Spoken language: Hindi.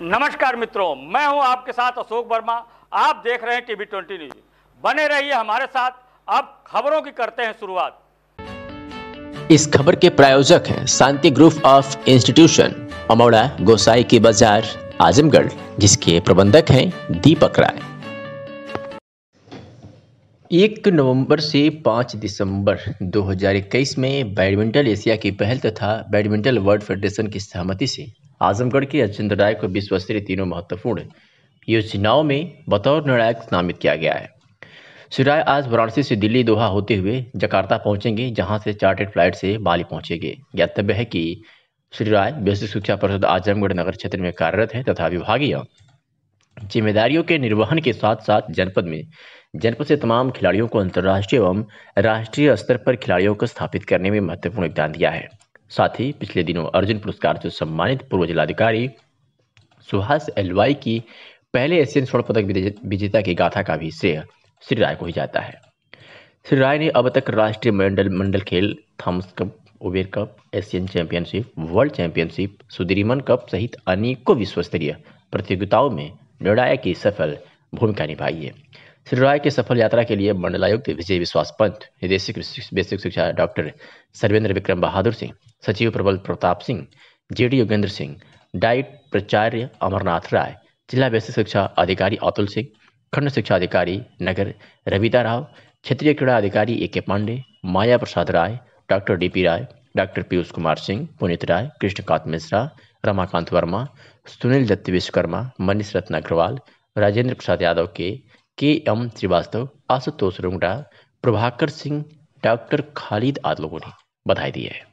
नमस्कार मित्रों मैं हूं आपके साथ अशोक वर्मा आप देख रहे हैं टीवी ट्वेंटी न्यूज बने रहिए हमारे साथ अब खबरों की करते हैं शुरुआत इस खबर के प्रायोजक हैं Shanti group of institution Amauda Gosai की बाजार आजमगढ़ जिसके प्रबंधक हैं दीपक राय एक नवंबर से पाँच दिसंबर 2021 में बैडमिंटन एशिया की पहल तथा बैडमिंटन वर्ल्ड फेडरेशन की सहमति से आजमगढ़ के अचिंद राय को विश्व स्तरीय तीनों महत्वपूर्ण योजनाओं में बतौर निर्णायक नामित किया गया है श्री राय आज वाराणसी से दिल्ली दोहा होते हुए जकार्ता पहुंचेंगे जहां से चार्टेड फ्लाइट से बाली पहुंचेंगे ज्ञातव्य है कि श्री राय बेसिक शिक्षा परिषद आजमगढ़ नगर क्षेत्र में कार्यरत है तथा विभागीय जिम्मेदारियों के निर्वहन के साथ साथ जनपद में जनपद से तमाम खिलाड़ियों को अंतर्राष्ट्रीय एवं राष्ट्रीय स्तर पर खिलाड़ियों को स्थापित करने में महत्वपूर्ण योगदान दिया है साथ ही पिछले दिनों अर्जुन पुरस्कार से सम्मानित पूर्व जिलाधिकारी सुहास एलवाई की पहले एशियन स्वर्ण पदक विजेता की गाथा का भी श्रेय श्री राय को ही जाता है श्री राय ने अब तक राष्ट्रीय मंडल मंडल खेल Thomas cup Uber cup Asian championship world championship Sudirman cup सहित अनेकों विश्व स्तरीय प्रतियोगिताओं में निर्णायक की सफल भूमिका निभाई है श्री राय की सफल यात्रा के लिए मंडलायुक्त विजय विश्वास पंत निदेशक बेसिक शिक्षा डॉक्टर सर्वेंद्र विक्रम बहादुर सिंह सचिव Prabal Pratap Singh J D Yogendra Singh DIET प्राचार्य अमरनाथ राय जिला बेसिक शिक्षा अधिकारी अतुल सिंह खंड शिक्षा अधिकारी नगर रविता राव क्षेत्रीय क्रीड़ा अधिकारी A K Pandey Maya Prasad Rai doctor D P Rai doctor Piyush Kumar Singh Punit Rai Krishnakant Mishra Ramakant Verma Sunil Dutt Vishwakarma Manish Ratna Agarwal Rajendra Prasad Yadav K K M Srivastava Ashutosh Rungta Prabhakar Singh doctor Khalid आदि लोगों ने बधाई दी है